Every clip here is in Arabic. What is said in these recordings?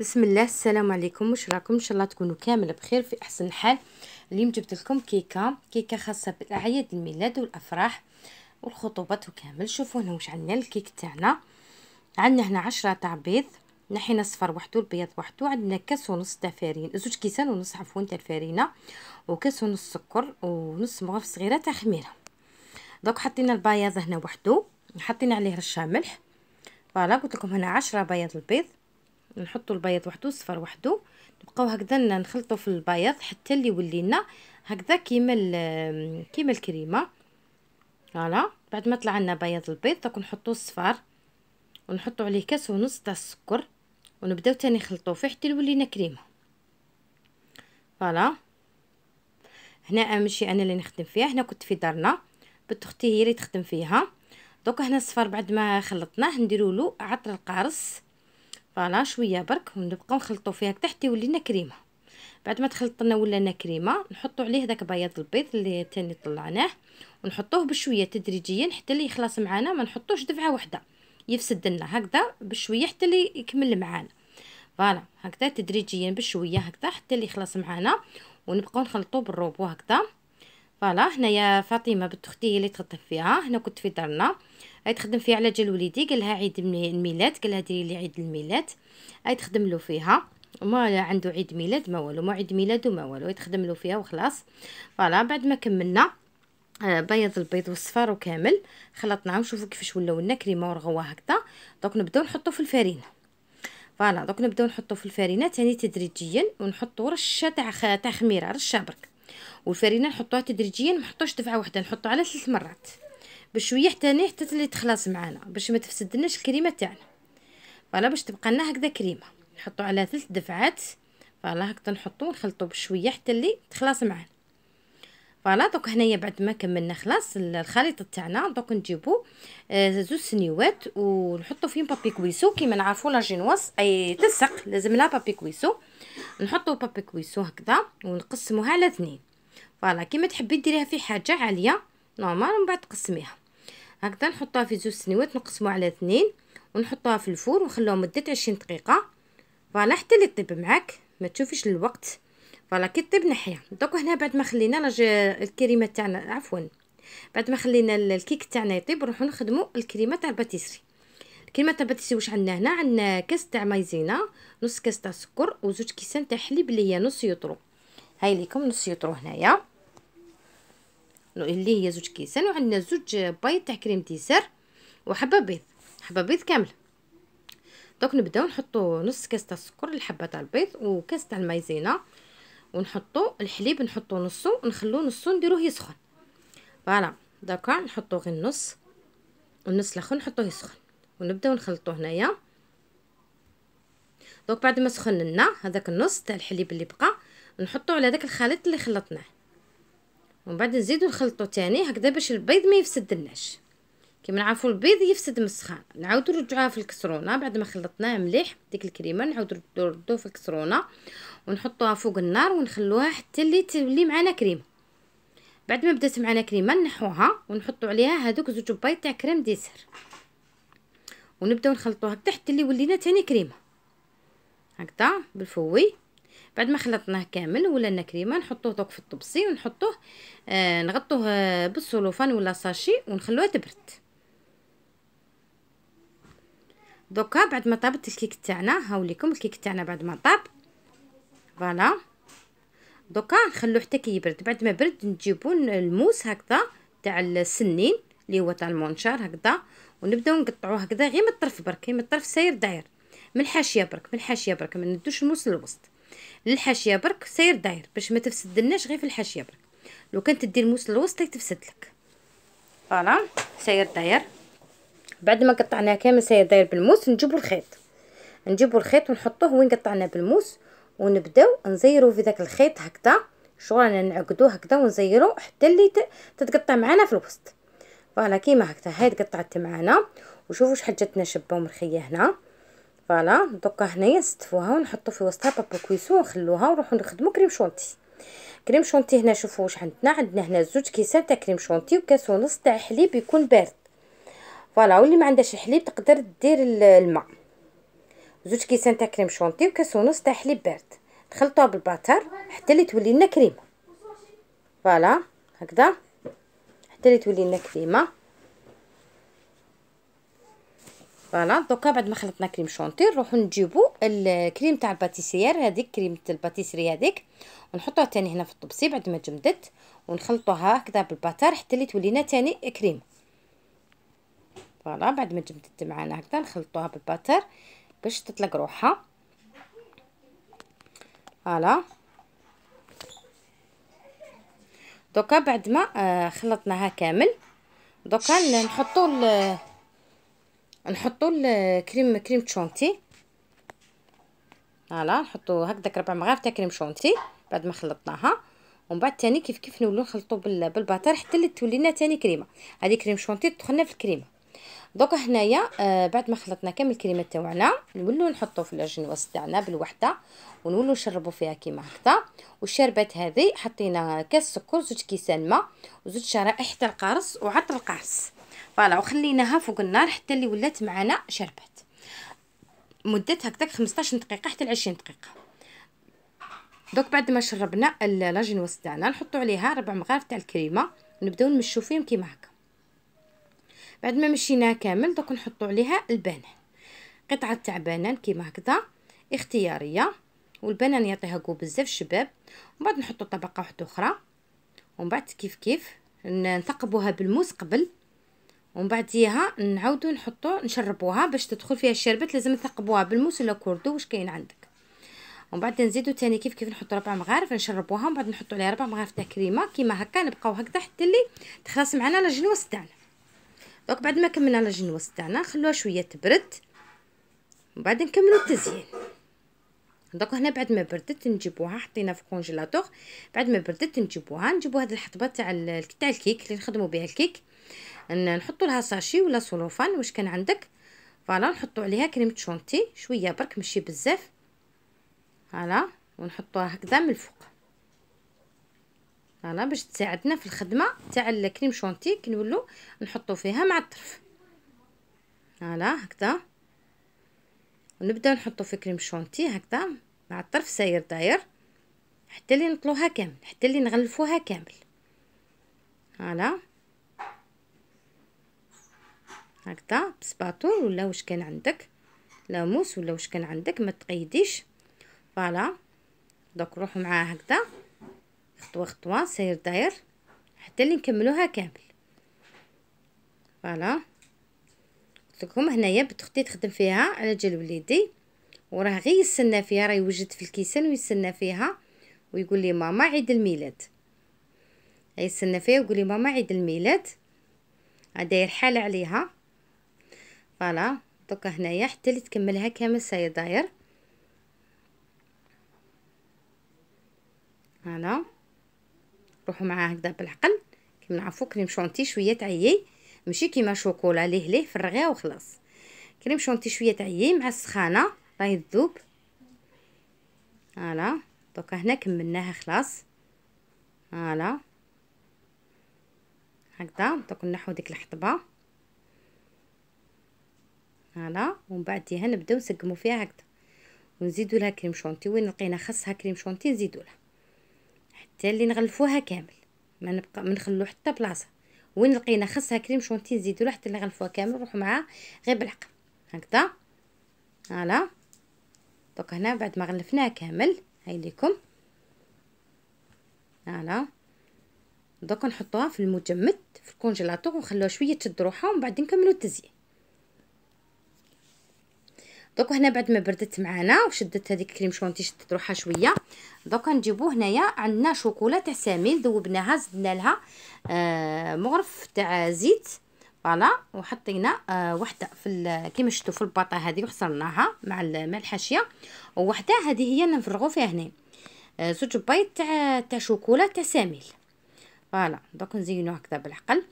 بسم الله السلام عليكم واش راكم ان شاء الله تكونوا كامل بخير في احسن حال اليوم جبت لكم كيكه كيكه خاصه بالاعياد الميلاد والافراح والخطوبات وكامل شوفوا هنا واش عندنا الكيك تاعنا عندنا هنا عشرة تاع بيض نحينا الصفر وحده البيض وحده عندنا كاس ونص تاع فارين زوج كيسان ونص عفوا تاع الفرينه وكاس ونص سكر ونص مغرف صغيره تاع خميره دوك حطينا البياض هنا وحده حطينا عليه رشه ملح فوالا قلت لكم هنا عشرة بياض البيض نحطوا البيض وحده الصفر وحده نبقاو هكذا نخلطوا في البيض حتى اللي ولينا هكذا كيما كيما الكريمه فوالا بعد ما طلع لنا بياض البيض دوك نحطوا الصفار ونحطوا عليه كاس ونص تاع السكر ونبداو تاني نخلطوا فيه حتى يولي لنا كريمه فوالا هنا ماشي انا اللي نخدم فيها هنا كنت في دارنا بنت اختي هي اللي تخدم فيها دوك هنا الصفار بعد ما خلطناه نديروا له عطر القارص فوالا شويه برك ونبقاو نخلطو فيها تحت يولي لنا كريمه بعد ما تخلط لنا ولا لنا كريمه نحطو عليه داك بياض البيض اللي تاني طلعناه ونحطوه بشويه تدريجيا حتى اللي يخلص معانا ما نحطوش دفعه واحده يفسد لنا هكذا بشويه حتى اللي يكمل معانا فوالا هكذا تدريجيا بشويه هكذا حتى اللي يخلص معانا ونبقاو نخلطو بالروبو هكذا فوالا هنايا فاطمه بنت اختي هي اللي تخدم فيها هنا كنت في دارنا هاي تخدم فيها على جال وليدي قالها عيد الميلاد قالها ديري لي عيد الميلاد هاي تخدم له فيها ما عنده عيد ميلاد ما والو ما عيد ميلاد وما والو يتخدم له فيها وخلاص فوالا بعد ما كملنا آه، بيض البيض والصفار وكامل خلطناه وشوفوا كيفاش ولاو لنا كريمه ورغوه هكذا دوك نبداو نحطو في الفرينه فوالا دوك نبداو نحطو في الفرينه تاني تدريجيا ونحطو رشه تاع تاع خميره رشه برك والفرينه نحطوها تدريجيا ما نحطوش دفعه واحده نحطو على ثلاث مرات بشويه حتى هنا حتى تلي تخلص معانا باش ما تفسدناش الكريمه تاعنا فوالا باش تبقى لنا هكذا كريمه نحطو على ثلاث دفعات فوالا هكذا نحطو ونخلطو بشويه حتى اللي تخلص معانا فوالا دوك هنايا بعد ما كملنا خلاص الخليط تاعنا دوك نجيبو آه، زوج سنيوات ونحطو فيهم بابي كويسو كيما نعرفو لا جينواس اي تلصق لازم لها بابي كويسو نحطو بابي كويسو هكذا ونقسموها على اثنين فوالا كيما تحبي ديريها في حاجه عاليه نورمال ومن بعد تقسميها هكذا نحطها في زوج سنيوات نقسمو على اثنين ونحطوها في الفور ونخلوها مده عشرين دقيقه فوالا حتى اللي طيب معاك ما تشوفيش الوقت فوالا كي طيب نحيها دوك هنا بعد ما خلينا الكريمه تاعنا عفوا بعد ما خلينا الكيك تاعنا يطيب نروحو نخدمو الكريمه تاع الباتيسري الكريمه تاع الباتيسري واش عندنا هنا عندنا كاس تاع مايزينا نص كاس تاع سكر وزوج كيسان تاع حليب اللي هي نص يطرو هاي ليكم نص يطرو هنايا اللي هي زوج كيسان وعندنا زوج بيض تاع كريم ديسر وحبه بيض حبه بيض كامله دوك نبداو نحطو نص كاس تاع السكر الحبه تاع البيض وكاس تاع المايزينا ونحطو الحليب نحطو نصو ونخلو نصو نديروه يسخن فوالا داكا نحطو غير النص والنص الاخر نحطوه يسخن ونبداو نخلطو هنايا دوك بعد ما سخن لنا هذاك النص تاع الحليب اللي بقى نحطو على داك الخليط اللي خلطناه ومن بعد نزيدو نخلطو تاني هكذا باش البيض ما يفسد لناش كيما نعرفو البيض يفسد من السخان نعاودو نرجعوها في الكسرونه بعد ما خلطناه مليح ديك الكريمه نعاودو نردوه في الكسرونه ونحطوها فوق النار ونخلوها حتى اللي تولي معنا كريمه بعد ما بدات معنا كريمه نحوها ونحطو عليها هذوك زوج بيض تاع كريم ديسر ونبداو نخلطو هكذا حتى اللي ولينا تاني كريمه هكذا بالفوي بعد ما خلطناه كامل ولا لنا كريمه نحطوه دوك في الطبسي ونحطوه آه نغطوه بالسولوفان ولا ساشي ونخلوها تبرد دوكا بعد ما طابت الكيك تاعنا هاوليكم الكيك تاعنا بعد ما طاب فوالا دوكا نخلو حتى كيبرد بعد ما برد نجيبو الموس هكذا تاع السنين اللي هو تاع المونشار هكذا ونبداو نقطعوه هكذا غير من الطرف برك من الطرف ساير داير من الحاشيه برك من الحاشيه برك ما ندوش الموس للوسط للحاشيه برك ساير داير باش ما تفسدلناش غير في الحاشيه برك لو كان تدي الموس للوسط تفسد لك فوالا ساير داير بعد ما قطعناه كامل ساير داير بالموس نجيبو الخيط نجيبو الخيط ونحطوه وين قطعناه بالموس ونبداو نزيرو في داك الخيط هكذا انا نعقدو هكذا ونزيرو حتى اللي تتقطع معنا في الوسط فوالا كيما هكذا هاي تقطعت معنا وشوفوا شحال جاتنا شابه ومرخيه هنا فوالا دوكا هنايا نستفوها ونحطو في وسطها بابو كويسو ونخلوها ونروحو نخدمو كريم شونتي كريم شونتي هنا شوفوا واش عندنا عندنا هنا زوج كيسان تاع كريم شونتي وكاس ونص تاع حليب يكون بارد فوالا واللي ما عندهاش حليب تقدر دير الماء زوج كيسان تاع كريم شونتي وكاس ونص تاع حليب بارد نخلطوها بالباتر حتى اللي تولي لنا كريمه فوالا هكذا حتى اللي تولي لنا كريمه فوالا دوكا بعد ما خلطنا كريم شونتي نروحو نجيبو الكريم تاع الباتيسيير هذيك كريمه الباتيسري هذيك ونحطوها تاني هنا في الطبسي بعد ما جمدت ونخلطوها هكذا بالباتر حتى اللي تولينا تاني كريمه فوالا بعد ما جمدت معانا هكذا نخلطوها بالباتر باش تطلق روحها فوالا دوكا بعد ما آه، خلطناها كامل دوكا نحطو ال نحطو الكريم كريم شونتي فوالا نحطو هكداك ربع مغارف تاع كريم شونتي بعد ما خلطناها ومن بعد تاني كيف كيف نولو نخلطو بالباتر حتى اللي تاني كريمه هذه كريم شونتي تدخلنا في الكريمه دوكا هنايا آه بعد ما خلطنا كامل الكريمه تاعنا نولو نحطو في الجنواس تاعنا بالوحده ونولو نشربو فيها كيما هكذا والشربات هذه حطينا كاس سكر زوج كيسان ماء وزوج شرائح تاع القارص وعطر القارص فوالا وخليناها فوق النار حتى اللي ولات معنا شربات مدتها هكذاك 15 دقيقه حتى ل 20 دقيقه دوك بعد ما شربنا لاجينواس تاعنا نحطو عليها ربع مغارف تاع الكريمه ونبداو نمشو فيهم كيما هكا بعد ما مشيناه كامل دوك نحطو عليها البنان قطعه تاع بنان كيما هكذا اختياريه والبنان يعطيها كو بزاف شباب ومن بعد نحطو طبقه واحده اخرى ومن بعد كيف كيف نثقبوها بالموس قبل ومن بعديها نعاودو نحطو نشربوها باش تدخل فيها الشربات لازم نثقبوها بالموس ولا كوردو واش كاين عندك ومن بعد نزيدو تاني كيف كيف نحطو ربع مغارف نشربوها ومن بعد نحطو عليها ربع مغارف تاع كريمه كيما هكا نبقاو هكذا حتى اللي تخلص معنا لجنوس تاعنا دونك بعد ما كملنا لا جنوس تاعنا خلوها شويه تبرد من بعد نكملو التزيين دونك هنا بعد ما بردت نجيبوها حطينا في كونجيلاتور بعد ما بردت نجيبوها نجيبو هاد الحطبه تاع تاع الكيك اللي نخدمو بها الكيك نحطوا لها ساشي ولا سولوفان واش كان عندك فوالا نحطو عليها كريمه شونتي شويه برك ماشي بزاف فوالا ونحطوها هكذا من الفوق فوالا باش تساعدنا في الخدمه تاع الكريم شونتي كنولو نحطو فيها مع الطرف فوالا هكذا ونبدا نحطو في كريم شونتي هكذا مع الطرف ساير داير حتى اللي نطلوها كامل حتى اللي نغلفوها كامل فوالا هكذا بسباتول ولا واش كان عندك لاموس ولا واش كان عندك ما تقيديش فوالا دوك روحوا معاه هكذا خطوه خطوه سير داير حتى اللي نكملوها كامل فوالا قلت لكم هنايا بنت تخدم فيها على جال وليدي وراه غير يستنى فيها راه يوجد في الكيسان ويستنى فيها ويقول لي ماما عيد الميلاد يستنى فيها ويقول لي ماما عيد الميلاد داير حال عليها فوالا دوكا هنايا حتى اللي تكملها كامل ساي داير فوالا روحوا معاه هكذا بالعقل كيما نعرفوا كريم شونتي شويه تعيي ماشي كيما شوكولا ليه ليه فرغيها وخلاص كريم شونتي شويه تعيي مع السخانه راهي تذوب هالا دوكا هنا كملناها خلاص هالا هكذا دوك نحو ديك الحطبه هالا ومن بعديها نبداو نسقمو فيها هكذا ونزيدو لها كريم شونتي وين لقينا خاصها كريم شونتي نزيدو لها تالي نغلفوها كامل ما نبقى ما نخلو حتى بلاصه وين لقينا خصها كريم شونتي نزيدو له حتى نغلفوها كامل نروحو معاه غير بالعقل هكذا فوالا دوك هنا بعد ما غلفناها كامل هاي ليكم فوالا دوك نحطوها في المجمد في الكونجيلاتور ونخلوها شويه تشد روحها ومن بعد نكملو التزيين دوك هنا بعد ما بردت معانا وشدت هذيك كريم شونتي شدت روحها شويه دوكا نجيبو هنايا عندنا شوكولا تاع سمين ذوبناها زدنا لها آه مغرف تاع زيت فوالا وحطينا آه وحده في كيما شفتوا في الباطه هذه وحصلناها مع مع الحاشيه وحده هذه هي اللي نفرغوا فيها هنا آه، زوج بيض تاع تاع شوكولا تاع سمين فوالا دوك نزينوها هكذا بالعقل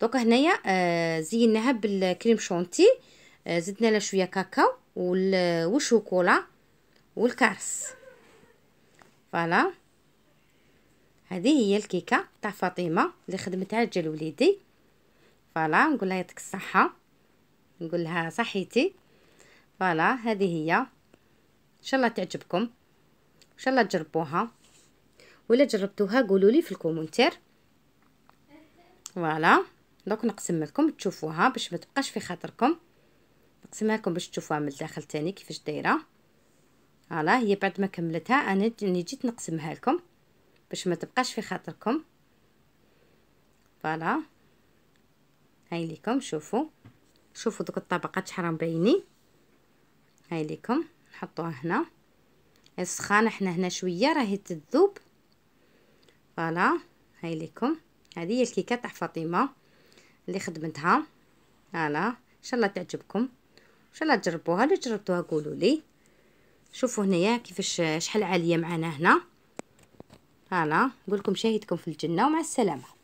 دوك هنايا آه زيناها بالكريم شونتي آه آه، زدنا لها شويه كاكاو والشوكولا والكعرس فوالا هذه هي الكيكه تاع فاطمه اللي خدمتها جل وليدي فوالا نقول لها يعطيك الصحه نقول لها صحيتي فوالا هذه هي ان شاء الله تعجبكم ان شاء الله تجربوها ولا جربتوها قولوا لي في الكومنتير فوالا دونك نقسم لكم تشوفوها باش ما تبقاش في خاطركم نقسمها لكم باش تشوفوها من الداخل تاني كيفاش دايره فوالا هي بعد ما كملتها انا ني جيت نقسمها لكم باش ما تبقاش في خاطركم فوالا هاي ليكم شوفوا شوفوا دوك الطبقات شحال باينين هاي ليكم نحطوها هنا السخانه حنا هنا شويه راهي تذوب فوالا هاي ليكم هذه هي الكيكه تاع فاطمه اللي خدمتها فوالا ان شاء الله تعجبكم شاء الله تجربوها اللي جربتوها قولوا لي شوفوا هنايا كيفاش شحال عاليه معانا هنا هلا نقول لكم شاهدكم في الجنه ومع السلامه